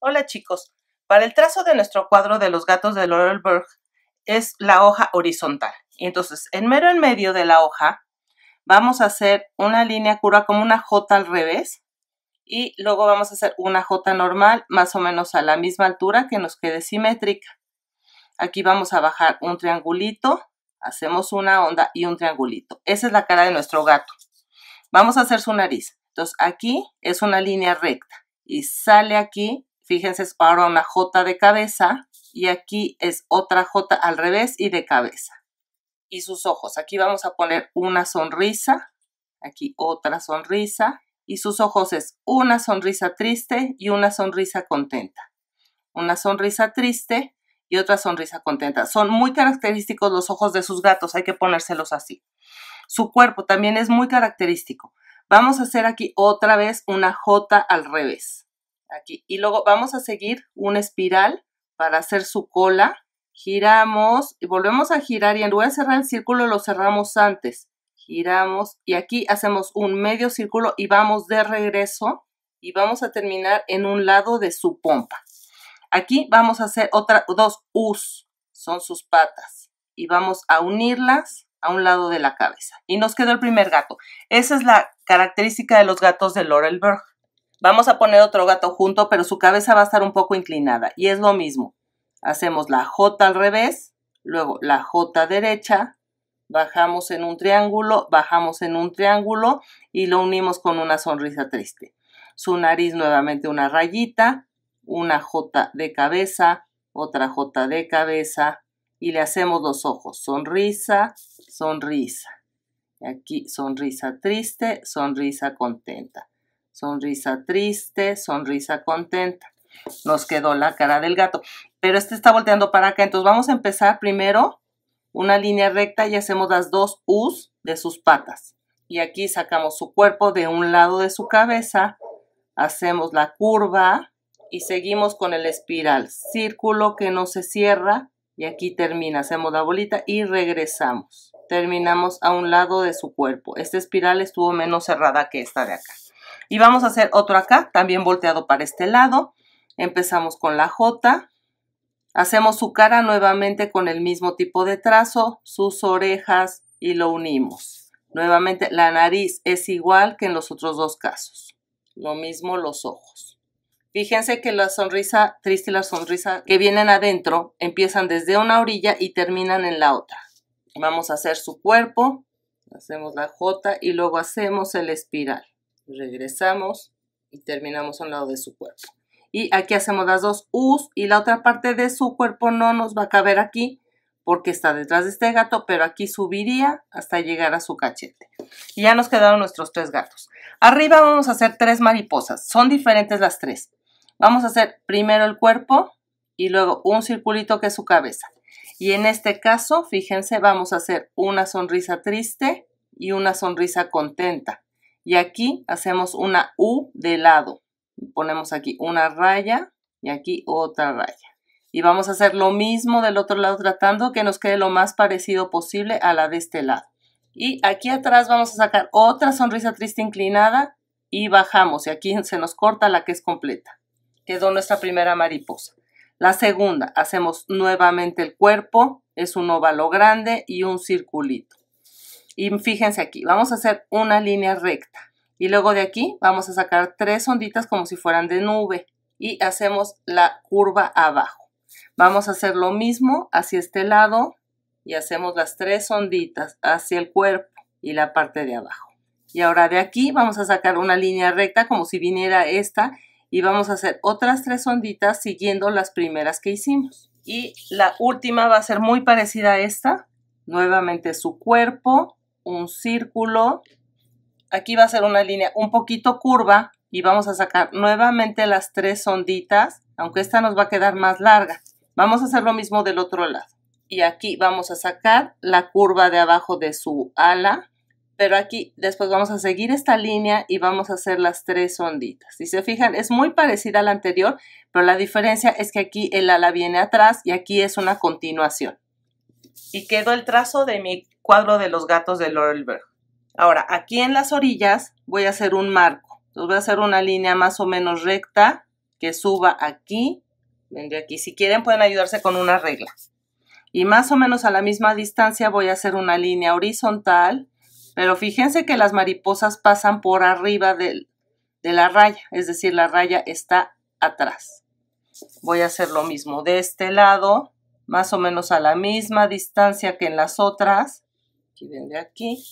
Hola chicos, para el trazo de nuestro cuadro de los gatos de Laurelberg es la hoja horizontal. Y entonces, en mero en medio de la hoja, vamos a hacer una línea curva como una J al revés y luego vamos a hacer una J normal más o menos a la misma altura que nos quede simétrica. Aquí vamos a bajar un triangulito, hacemos una onda y un triangulito. Esa es la cara de nuestro gato. Vamos a hacer su nariz. Entonces aquí es una línea recta y sale aquí Fíjense ahora una J de cabeza y aquí es otra J al revés y de cabeza. Y sus ojos. Aquí vamos a poner una sonrisa, aquí otra sonrisa y sus ojos es una sonrisa triste y una sonrisa contenta. Una sonrisa triste y otra sonrisa contenta. Son muy característicos los ojos de sus gatos, hay que ponérselos así. Su cuerpo también es muy característico. Vamos a hacer aquí otra vez una J al revés aquí. Y luego vamos a seguir una espiral para hacer su cola. Giramos y volvemos a girar y en lugar de cerrar el círculo lo cerramos antes. Giramos y aquí hacemos un medio círculo y vamos de regreso y vamos a terminar en un lado de su pompa. Aquí vamos a hacer otra, dos U's, son sus patas, y vamos a unirlas a un lado de la cabeza. Y nos quedó el primer gato. Esa es la característica de los gatos de Laurelberg. Vamos a poner otro gato junto, pero su cabeza va a estar un poco inclinada. Y es lo mismo. Hacemos la J al revés, luego la J derecha, bajamos en un triángulo, bajamos en un triángulo y lo unimos con una sonrisa triste. Su nariz nuevamente una rayita, una J de cabeza, otra J de cabeza y le hacemos los ojos, sonrisa, sonrisa. Aquí sonrisa triste, sonrisa contenta sonrisa triste, sonrisa contenta. Nos quedó la cara del gato. Pero este está volteando para acá. Entonces vamos a empezar primero una línea recta y hacemos las dos U's de sus patas. Y aquí sacamos su cuerpo de un lado de su cabeza, hacemos la curva y seguimos con el espiral. Círculo que no se cierra y aquí termina. Hacemos la bolita y regresamos. Terminamos a un lado de su cuerpo. Esta espiral estuvo menos cerrada que esta de acá. Y vamos a hacer otro acá, también volteado para este lado. Empezamos con la J. Hacemos su cara nuevamente con el mismo tipo de trazo, sus orejas y lo unimos. Nuevamente la nariz es igual que en los otros dos casos. Lo mismo los ojos. Fíjense que la sonrisa triste y la sonrisa que vienen adentro empiezan desde una orilla y terminan en la otra. Vamos a hacer su cuerpo, hacemos la J y luego hacemos el espiral regresamos y terminamos a un lado de su cuerpo. Y aquí hacemos las dos U's y la otra parte de su cuerpo no nos va a caber aquí porque está detrás de este gato, pero aquí subiría hasta llegar a su cachete. Y ya nos quedaron nuestros tres gatos. Arriba vamos a hacer tres mariposas, son diferentes las tres. Vamos a hacer primero el cuerpo y luego un circulito que es su cabeza. Y en este caso, fíjense, vamos a hacer una sonrisa triste y una sonrisa contenta y aquí hacemos una U de lado. Ponemos aquí una raya y aquí otra raya. Y vamos a hacer lo mismo del otro lado tratando que nos quede lo más parecido posible a la de este lado. Y aquí atrás vamos a sacar otra sonrisa triste inclinada y bajamos. Y aquí se nos corta la que es completa. Quedó nuestra primera mariposa. La segunda, hacemos nuevamente el cuerpo, es un óvalo grande y un circulito. Y fíjense aquí, vamos a hacer una línea recta. Y luego de aquí vamos a sacar tres onditas como si fueran de nube. Y hacemos la curva abajo. Vamos a hacer lo mismo hacia este lado y hacemos las tres onditas hacia el cuerpo y la parte de abajo. Y ahora de aquí vamos a sacar una línea recta como si viniera esta y vamos a hacer otras tres onditas siguiendo las primeras que hicimos. Y la última va a ser muy parecida a esta. Nuevamente su cuerpo, un círculo, aquí va a ser una línea un poquito curva y vamos a sacar nuevamente las tres onditas, aunque esta nos va a quedar más larga. Vamos a hacer lo mismo del otro lado. Y aquí vamos a sacar la curva de abajo de su ala, pero aquí después vamos a seguir esta línea y vamos a hacer las tres onditas. Si se fijan, es muy parecida a la anterior, pero la diferencia es que aquí el ala viene atrás y aquí es una continuación. Y quedó el trazo de mi cuadro de los gatos de Lorelberg. Ahora, aquí en las orillas voy a hacer un marco. voy a hacer una línea más o menos recta que suba aquí. Vendré aquí. Si quieren pueden ayudarse con una regla. Y más o menos a la misma distancia voy a hacer una línea horizontal. Pero fíjense que las mariposas pasan por arriba de, de la raya. Es decir, la raya está atrás. Voy a hacer lo mismo de este lado. Más o menos a la misma distancia que en las otras Aquí aquí.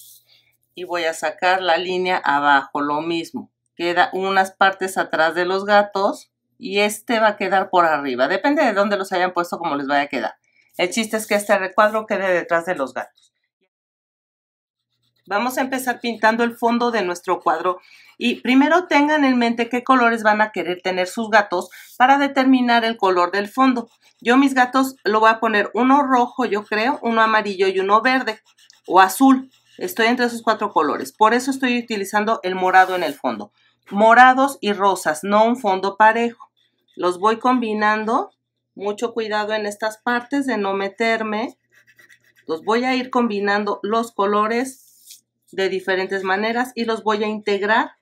Y voy a sacar la línea abajo, lo mismo. Queda unas partes atrás de los gatos y este va a quedar por arriba. Depende de dónde los hayan puesto, como les vaya a quedar. El chiste es que este recuadro quede detrás de los gatos. Vamos a empezar pintando el fondo de nuestro cuadro y primero tengan en mente qué colores van a querer tener sus gatos para determinar el color del fondo. Yo mis gatos lo voy a poner uno rojo, yo creo, uno amarillo y uno verde o azul. Estoy entre esos cuatro colores. Por eso estoy utilizando el morado en el fondo. Morados y rosas, no un fondo parejo. Los voy combinando. Mucho cuidado en estas partes de no meterme. Los voy a ir combinando los colores de diferentes maneras y los voy a integrar.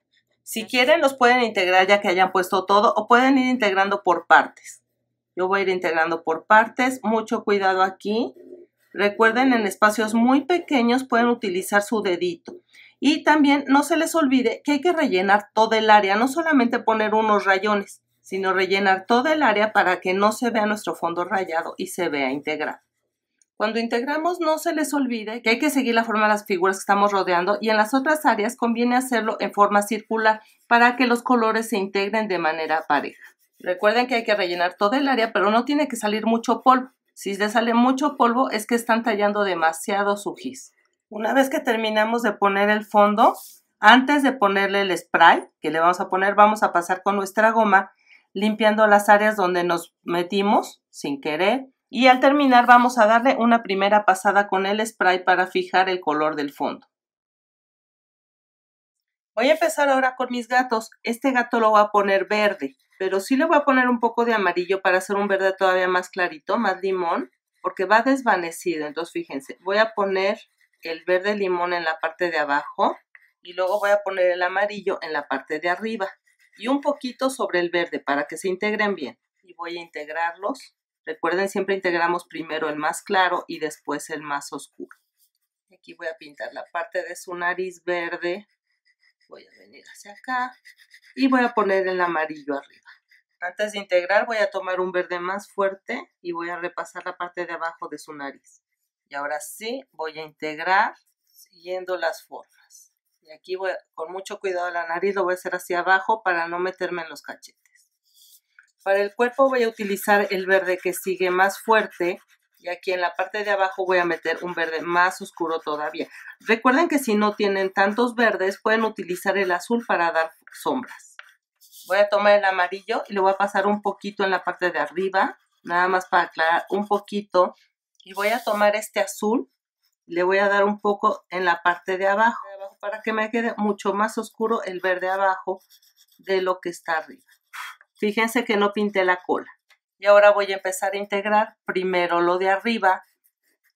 Si quieren los pueden integrar ya que hayan puesto todo o pueden ir integrando por partes. Yo voy a ir integrando por partes. Mucho cuidado aquí Recuerden, en espacios muy pequeños pueden utilizar su dedito. Y también no se les olvide que hay que rellenar todo el área, no solamente poner unos rayones, sino rellenar todo el área para que no se vea nuestro fondo rayado y se vea integrado. Cuando integramos no se les olvide que hay que seguir la forma de las figuras que estamos rodeando y en las otras áreas conviene hacerlo en forma circular para que los colores se integren de manera pareja. Recuerden que hay que rellenar todo el área, pero no tiene que salir mucho polvo. Si le sale mucho polvo es que están tallando demasiado su giz. Una vez que terminamos de poner el fondo, antes de ponerle el spray que le vamos a poner, vamos a pasar con nuestra goma limpiando las áreas donde nos metimos sin querer. Y al terminar vamos a darle una primera pasada con el spray para fijar el color del fondo. Voy a empezar ahora con mis gatos. Este gato lo voy a poner verde, pero sí le voy a poner un poco de amarillo para hacer un verde todavía más clarito, más limón, porque va desvanecido. Entonces, fíjense, voy a poner el verde limón en la parte de abajo y luego voy a poner el amarillo en la parte de arriba y un poquito sobre el verde para que se integren bien. Y voy a integrarlos. Recuerden, siempre integramos primero el más claro y después el más oscuro. Aquí voy a pintar la parte de su nariz verde voy a venir hacia acá y voy a poner el amarillo arriba. Antes de integrar voy a tomar un verde más fuerte y voy a repasar la parte de abajo de su nariz. Y ahora sí voy a integrar siguiendo las formas. Y aquí voy con mucho cuidado la nariz, lo voy a hacer hacia abajo para no meterme en los cachetes. Para el cuerpo voy a utilizar el verde que sigue más fuerte y aquí en la parte de abajo voy a meter un verde más oscuro todavía. Recuerden que si no tienen tantos verdes, pueden utilizar el azul para dar sombras. Voy a tomar el amarillo y le voy a pasar un poquito en la parte de arriba, nada más para aclarar un poquito. Y voy a tomar este azul le voy a dar un poco en la parte de abajo, para que me quede mucho más oscuro el verde abajo de lo que está arriba. Fíjense que no pinté la cola. Y ahora voy a empezar a integrar primero lo de arriba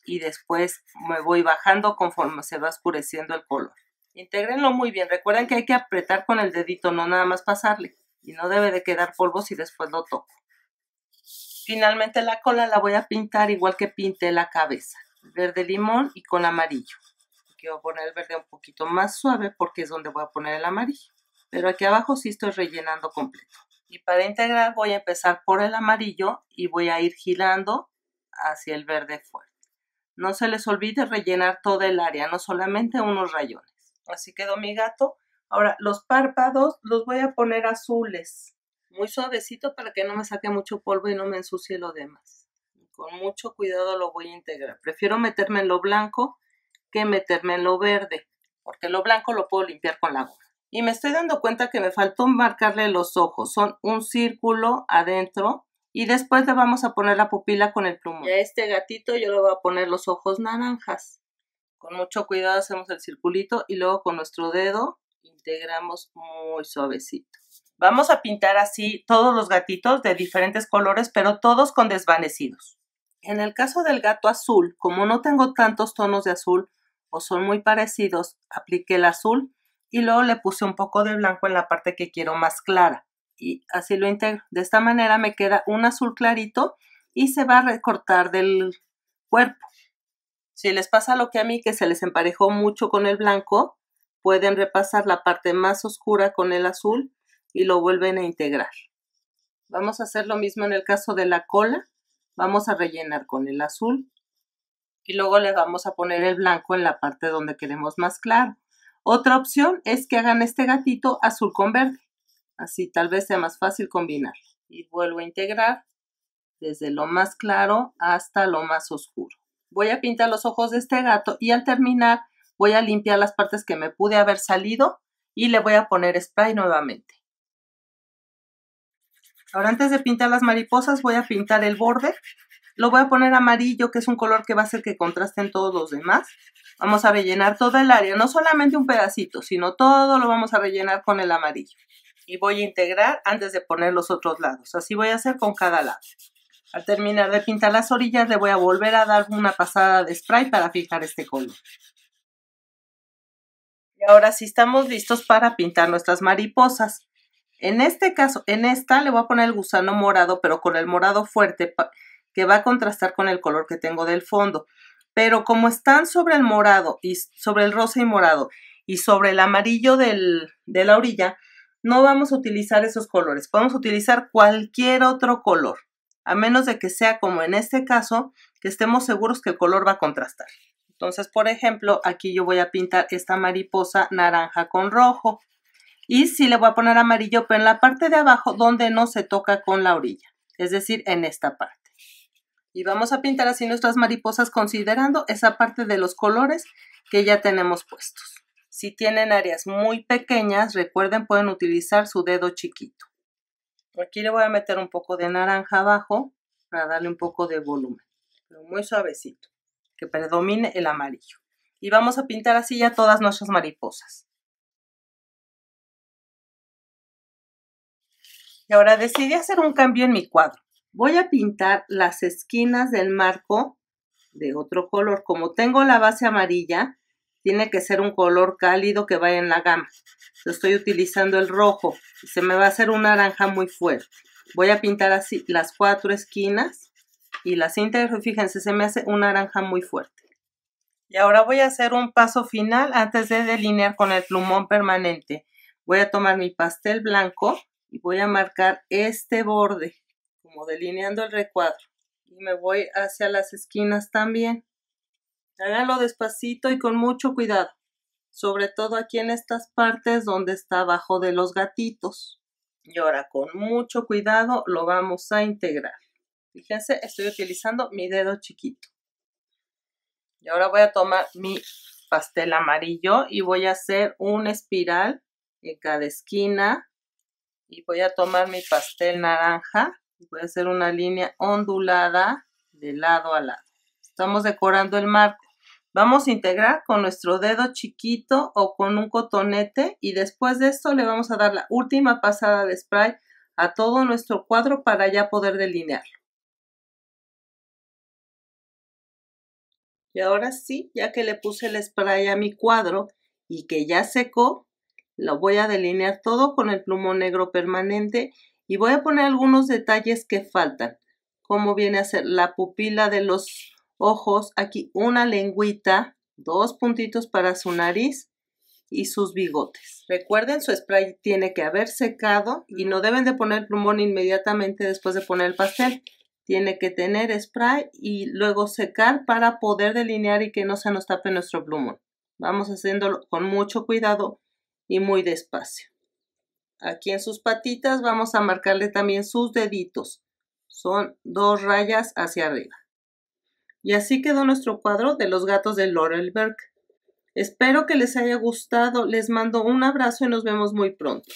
y después me voy bajando conforme se va oscureciendo el color. Intégrenlo muy bien. Recuerden que hay que apretar con el dedito, no nada más pasarle. Y no debe de quedar polvo si después lo toco. Finalmente la cola la voy a pintar igual que pinté la cabeza. Verde limón y con amarillo. Aquí voy a poner el verde un poquito más suave porque es donde voy a poner el amarillo. Pero aquí abajo sí estoy rellenando completo. Y para integrar voy a empezar por el amarillo y voy a ir girando hacia el verde fuerte. No se les olvide rellenar todo el área, no solamente unos rayones. Así quedó mi gato. Ahora los párpados los voy a poner azules, muy suavecito para que no me saque mucho polvo y no me ensucie lo demás. Con mucho cuidado lo voy a integrar. Prefiero meterme en lo blanco que meterme en lo verde, porque lo blanco lo puedo limpiar con la goma. Y me estoy dando cuenta que me faltó marcarle los ojos. Son un círculo adentro y después le vamos a poner la pupila con el plumón. a este gatito yo le voy a poner los ojos naranjas. Con mucho cuidado hacemos el circulito y luego con nuestro dedo integramos muy suavecito. Vamos a pintar así todos los gatitos de diferentes colores, pero todos con desvanecidos. En el caso del gato azul, como no tengo tantos tonos de azul o son muy parecidos, apliqué el azul y luego le puse un poco de blanco en la parte que quiero más clara y así lo integro. De esta manera me queda un azul clarito y se va a recortar del cuerpo. Si les pasa lo que a mí, que se les emparejó mucho con el blanco, pueden repasar la parte más oscura con el azul y lo vuelven a integrar. Vamos a hacer lo mismo en el caso de la cola. Vamos a rellenar con el azul y luego le vamos a poner el blanco en la parte donde queremos más claro. Otra opción es que hagan este gatito azul con verde. Así tal vez sea más fácil combinar. Y vuelvo a integrar desde lo más claro hasta lo más oscuro. Voy a pintar los ojos de este gato y al terminar voy a limpiar las partes que me pude haber salido y le voy a poner spray nuevamente. Ahora antes de pintar las mariposas voy a pintar el borde lo voy a poner amarillo, que es un color que va a hacer que contrasten todos los demás. Vamos a rellenar todo el área, no solamente un pedacito, sino todo lo vamos a rellenar con el amarillo. Y voy a integrar antes de poner los otros lados. Así voy a hacer con cada lado. Al terminar de pintar las orillas, le voy a volver a dar una pasada de spray para fijar este color. Y ahora sí estamos listos para pintar nuestras mariposas. En este caso, en esta le voy a poner el gusano morado, pero con el morado fuerte que va a contrastar con el color que tengo del fondo. Pero como están sobre el morado y sobre el rosa y morado y sobre el amarillo de la orilla, no vamos a utilizar esos colores. Podemos utilizar cualquier otro color, a menos de que sea como en este caso, que estemos seguros que el color va a contrastar. Entonces, por ejemplo, aquí yo voy a pintar esta mariposa naranja con rojo. Y sí le voy a poner amarillo, pero en la parte de abajo donde no se toca con la orilla, es decir, en esta parte. Y vamos a pintar así nuestras mariposas considerando esa parte de los colores que ya tenemos puestos. Si tienen áreas muy pequeñas, recuerden, pueden utilizar su dedo chiquito. Aquí le voy a meter un poco de naranja abajo para darle un poco de volumen, pero muy suavecito, que predomine el amarillo. Y vamos a pintar así ya todas nuestras mariposas. Y ahora decidí hacer un cambio en mi cuadro voy a pintar las esquinas del marco de otro color. Como tengo la base amarilla, tiene que ser un color cálido que vaya en la gama. estoy utilizando el rojo y se me va a hacer un naranja muy fuerte. Voy a pintar así las cuatro esquinas y las íntegras, fíjense, se me hace un naranja muy fuerte. Y ahora voy a hacer un paso final antes de delinear con el plumón permanente. Voy a tomar mi pastel blanco y voy a marcar este borde como delineando el recuadro. Y me voy hacia las esquinas también. Háganlo despacito y con mucho cuidado, sobre todo aquí en estas partes donde está abajo de los gatitos. Y ahora con mucho cuidado lo vamos a integrar. Fíjense, estoy utilizando mi dedo chiquito. Y ahora voy a tomar mi pastel amarillo y voy a hacer una espiral en cada esquina. Y voy a tomar mi pastel naranja Voy a hacer una línea ondulada de lado a lado. Estamos decorando el marco. Vamos a integrar con nuestro dedo chiquito o con un cotonete y después de esto le vamos a dar la última pasada de spray a todo nuestro cuadro para ya poder delinearlo. Y ahora sí, ya que le puse el spray a mi cuadro y que ya secó, lo voy a delinear todo con el plumón negro permanente y voy a poner algunos detalles que faltan, como viene a ser la pupila de los ojos, aquí una lengüita, dos puntitos para su nariz y sus bigotes. Recuerden, su spray tiene que haber secado y no deben de poner plumón inmediatamente después de poner el pastel. Tiene que tener spray y luego secar para poder delinear y que no se nos tape nuestro plumón. Vamos haciéndolo con mucho cuidado y muy despacio. Aquí en sus patitas vamos a marcarle también sus deditos. Son dos rayas hacia arriba. Y así quedó nuestro cuadro de los gatos de Lorelberg. Espero que les haya gustado. Les mando un abrazo y nos vemos muy pronto.